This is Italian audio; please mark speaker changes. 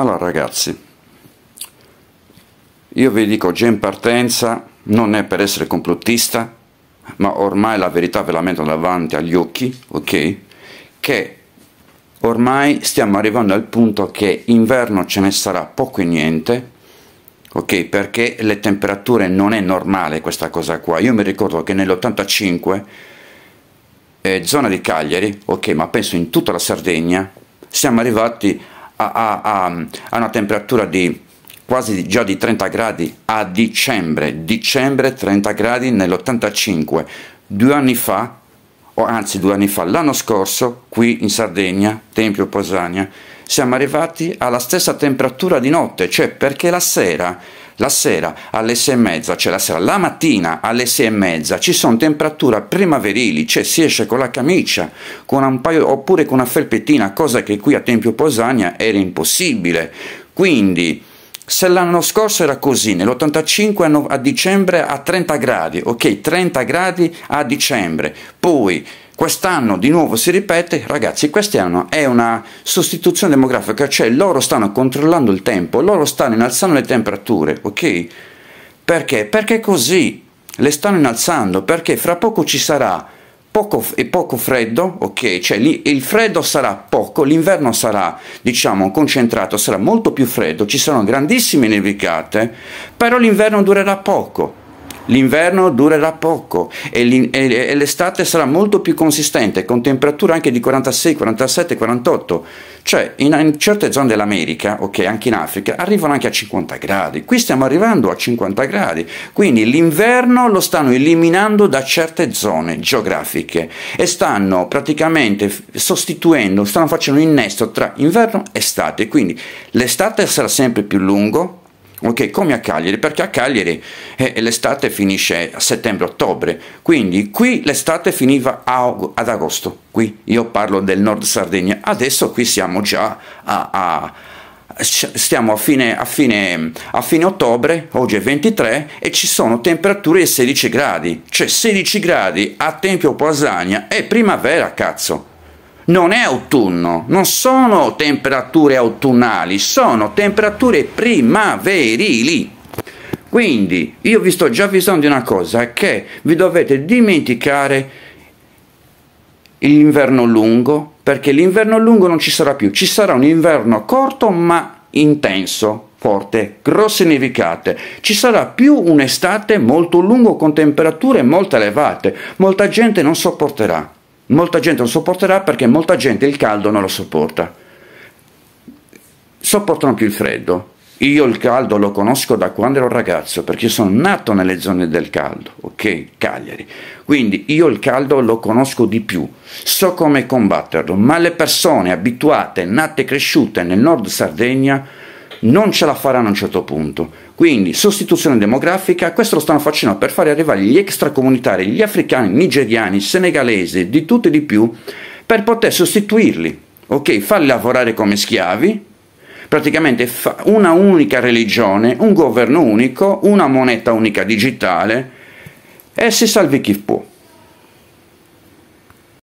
Speaker 1: Allora ragazzi, io vi dico già in partenza, non è per essere complottista, ma ormai la verità ve la metto davanti agli occhi, ok? Che ormai stiamo arrivando al punto che inverno ce ne sarà poco e niente, ok? Perché le temperature non è normale questa cosa qua. Io mi ricordo che nell'85, eh, zona di Cagliari, ok, ma penso in tutta la Sardegna, siamo arrivati a a, a, a una temperatura di quasi già di 30 gradi a dicembre, dicembre 30 gradi nell'85, due anni fa, o anzi due anni fa, l'anno scorso, qui in Sardegna, Tempio Posania, siamo arrivati alla stessa temperatura di notte, cioè perché la sera la sera alle 6 e mezza, cioè la sera, la mattina alle 6 e mezza ci sono temperature primaverili, cioè si esce con la camicia con un paio, oppure con una felpettina, cosa che qui a Tempio Posania era impossibile. Quindi se l'anno scorso era così, nell'85 a dicembre a 30 gradi, ok, 30 gradi a dicembre, poi quest'anno di nuovo si ripete, ragazzi quest'anno è una sostituzione demografica, cioè loro stanno controllando il tempo, loro stanno innalzando le temperature, ok? Perché? Perché così le stanno innalzando, perché fra poco ci sarà poco, e poco freddo, ok, cioè il freddo sarà poco, l'inverno sarà diciamo concentrato, sarà molto più freddo, ci saranno grandissime nevicate, però l'inverno durerà poco l'inverno durerà poco e l'estate sarà molto più consistente, con temperature anche di 46, 47, 48. Cioè, in, in certe zone dell'America, ok, anche in Africa, arrivano anche a 50 gradi. Qui stiamo arrivando a 50 gradi, quindi l'inverno lo stanno eliminando da certe zone geografiche e stanno praticamente sostituendo, stanno facendo un innesto tra inverno e estate, quindi l'estate sarà sempre più lungo, Okay, come a Cagliari, perché a Cagliari eh, l'estate finisce a settembre-ottobre, quindi qui l'estate finiva a, ad agosto, qui io parlo del nord Sardegna, adesso qui siamo già a, a stiamo a fine, a, fine, a fine, ottobre, oggi è 23, e ci sono temperature di 16 gradi, cioè 16 gradi a Tempio Poasagna è primavera, cazzo! non è autunno, non sono temperature autunnali, sono temperature primaverili. Quindi io vi sto già avvisando di una cosa, che vi dovete dimenticare l'inverno lungo, perché l'inverno lungo non ci sarà più, ci sarà un inverno corto ma intenso, forte, grosse nevicate. Ci sarà più un'estate molto lunga con temperature molto elevate, molta gente non sopporterà molta gente non sopporterà perché molta gente il caldo non lo sopporta. Sopportano più il freddo. Io il caldo lo conosco da quando ero ragazzo, perché io sono nato nelle zone del caldo, ok? Cagliari. Quindi io il caldo lo conosco di più, so come combatterlo, ma le persone abituate, nate e cresciute nel nord Sardegna non ce la faranno a un certo punto. Quindi sostituzione demografica, questo lo stanno facendo per fare arrivare gli extracomunitari, gli africani, nigeriani, senegalesi, di tutto e di più, per poter sostituirli, ok? Farli lavorare come schiavi, praticamente una unica religione, un governo unico, una moneta unica digitale e si salvi chi può.